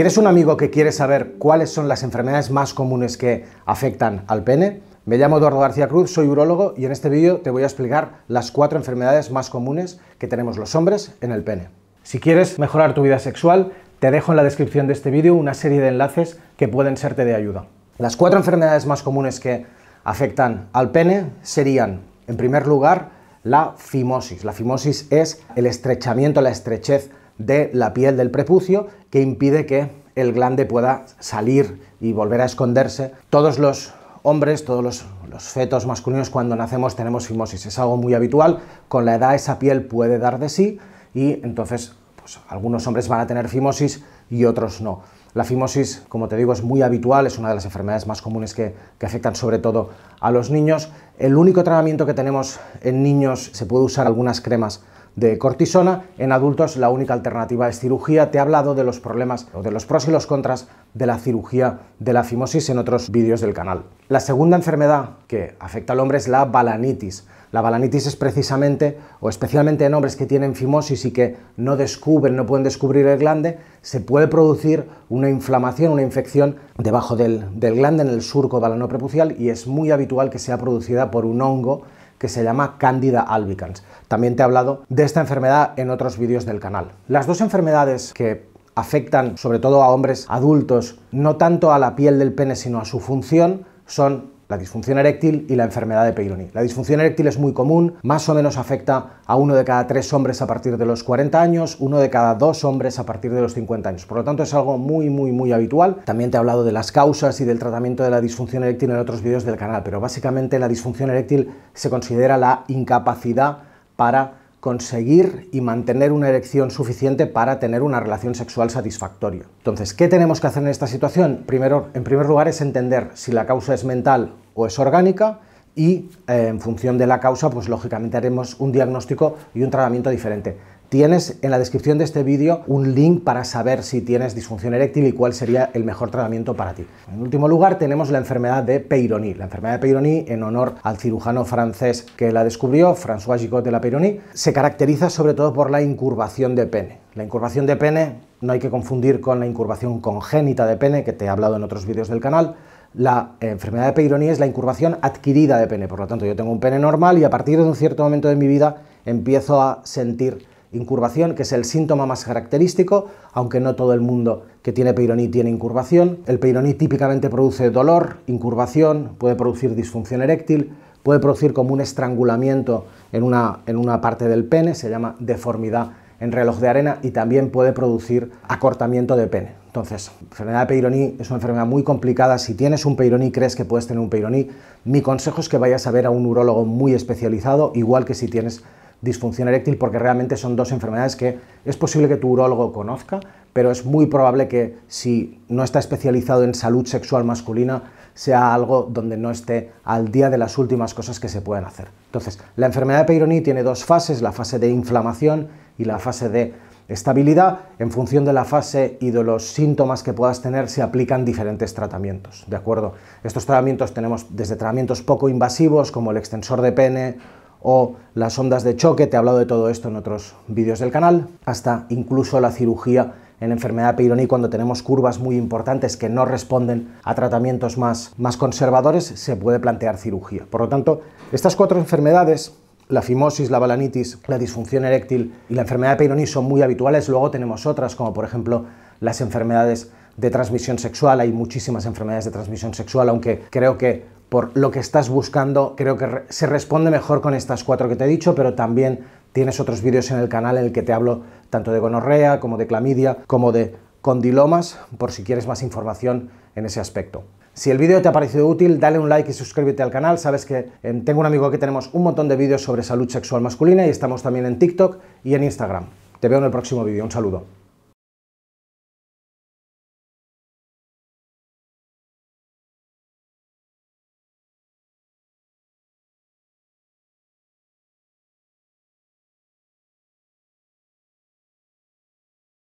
eres un amigo que quiere saber cuáles son las enfermedades más comunes que afectan al pene, me llamo Eduardo García Cruz, soy urólogo y en este vídeo te voy a explicar las cuatro enfermedades más comunes que tenemos los hombres en el pene. Si quieres mejorar tu vida sexual, te dejo en la descripción de este vídeo una serie de enlaces que pueden serte de ayuda. Las cuatro enfermedades más comunes que afectan al pene serían, en primer lugar, la fimosis. La fimosis es el estrechamiento, la estrechez de la piel del prepucio que impide que el glande pueda salir y volver a esconderse. Todos los hombres, todos los, fetos masculinos cuando nacemos tenemos fimosis, es algo muy habitual, con la edad esa piel puede dar de sí y entonces pues, algunos hombres van a tener fimosis y otros no. La fimosis, como te digo, es muy habitual, es una de las enfermedades más comunes que afectan sobre todo a los niños. El único tratamiento que tenemos en niños, se puede usar algunas cremas de cortisona. En adultos la única alternativa es cirugía. Te he hablado de los problemas o de los pros y los contras de la cirugía de la fimosis en otros vídeos del canal. La segunda enfermedad que afecta al hombre es la balanitis. La balanitis es precisamente, o especialmente en hombres que tienen fimosis y que no descubren, no pueden descubrir el glande, se puede producir una inflamación, una infección debajo del, glande, en el surco balanoprepucial y es muy habitual que sea producida por un hongo que se llama Candida albicans. También te he hablado de esta enfermedad en otros vídeos del canal. Las dos enfermedades que afectan sobre todo a hombres adultos, no tanto a la piel del pene, sino a su función, son la disfunción eréctil y la enfermedad de Peyronie. La disfunción eréctil es muy común, más o menos afecta a uno de cada tres hombres a partir de los 40 años, uno de cada dos hombres a partir de los 50 años. Por lo tanto, es algo muy, muy, muy habitual. También te he hablado de las causas y del tratamiento de la disfunción eréctil en otros vídeos del canal, pero básicamente la disfunción eréctil se considera la incapacidad para conseguir y mantener una erección suficiente para tener una relación sexual satisfactoria. Entonces, ¿qué tenemos que hacer en esta situación? Primero, en primer lugar es entender si la causa es mental es pues, orgánica y eh, en función de la causa, pues lógicamente haremos un diagnóstico y un tratamiento diferente. Tienes en la descripción de este vídeo un link para saber si tienes disfunción eréctil y cuál sería el mejor tratamiento para ti. En último lugar, tenemos la enfermedad de Peyronie. La enfermedad de Peyronie, en honor al cirujano francés que la descubrió, François Gicot de la Peyronie, se caracteriza sobre todo por la incurvación de pene. La incurvación de pene no hay que confundir con la incurvación congénita de pene, que te he hablado en otros vídeos del canal, la enfermedad de Peyronie es la incurvación adquirida de pene, por lo tanto yo tengo un pene normal y a partir de un cierto momento de mi vida empiezo a sentir incurvación, que es el síntoma más característico, aunque no todo el mundo que tiene Peyronie tiene incurvación. El Peyronie típicamente produce dolor, incurvación, puede producir disfunción eréctil, puede producir como un estrangulamiento en una, en una parte del pene, se llama deformidad en reloj de arena y también puede producir acortamiento de pene. Entonces, enfermedad de Peyronie es una enfermedad muy complicada. Si tienes un Peyronie, crees que puedes tener un Peyronie, mi consejo es que vayas a ver a un urólogo muy especializado, igual que si tienes disfunción eréctil, porque realmente son dos enfermedades que es posible que tu urólogo conozca, pero es muy probable que si no está especializado en salud sexual masculina, sea algo donde no esté al día de las últimas cosas que se pueden hacer. Entonces, la enfermedad de Peyronie tiene dos fases, la fase de inflamación y la fase de estabilidad, en función de la fase y de los síntomas que puedas tener, se aplican diferentes tratamientos. ¿De acuerdo? Estos tratamientos tenemos desde tratamientos poco invasivos, como el extensor de pene o las ondas de choque, te he hablado de todo esto en otros vídeos del canal, hasta incluso la cirugía en enfermedad Peyronie cuando tenemos curvas muy importantes que no responden a tratamientos más, más conservadores, se puede plantear cirugía. Por lo tanto, estas cuatro enfermedades la fimosis, la balanitis, la disfunción eréctil y la enfermedad de Peyronie son muy habituales. Luego tenemos otras, como por ejemplo las enfermedades de transmisión sexual. Hay muchísimas enfermedades de transmisión sexual, aunque creo que por lo que estás buscando, creo que se responde mejor con estas cuatro que te he dicho, pero también tienes otros vídeos en el canal en el que te hablo tanto de gonorrea como de clamidia, como de con Dilomas por si quieres más información en ese aspecto. Si el vídeo te ha parecido útil, dale un like y suscríbete al canal. Sabes que em, tengo un amigo que tenemos un montón de vídeos sobre salud sexual masculina y estamos también en TikTok y en Instagram. Te veo en el próximo vídeo. Un saludo.